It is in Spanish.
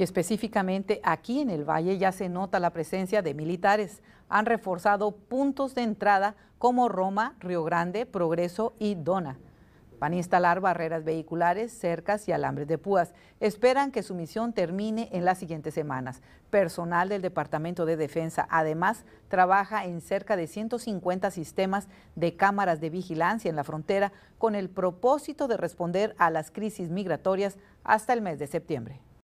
y específicamente aquí en el valle ya se nota la presencia de militares. Han reforzado puntos de entrada como Roma, Río Grande, Progreso y Dona. Van a instalar barreras vehiculares, cercas y alambres de púas. Esperan que su misión termine en las siguientes semanas. Personal del Departamento de Defensa, además, trabaja en cerca de 150 sistemas de cámaras de vigilancia en la frontera con el propósito de responder a las crisis migratorias hasta el mes de septiembre.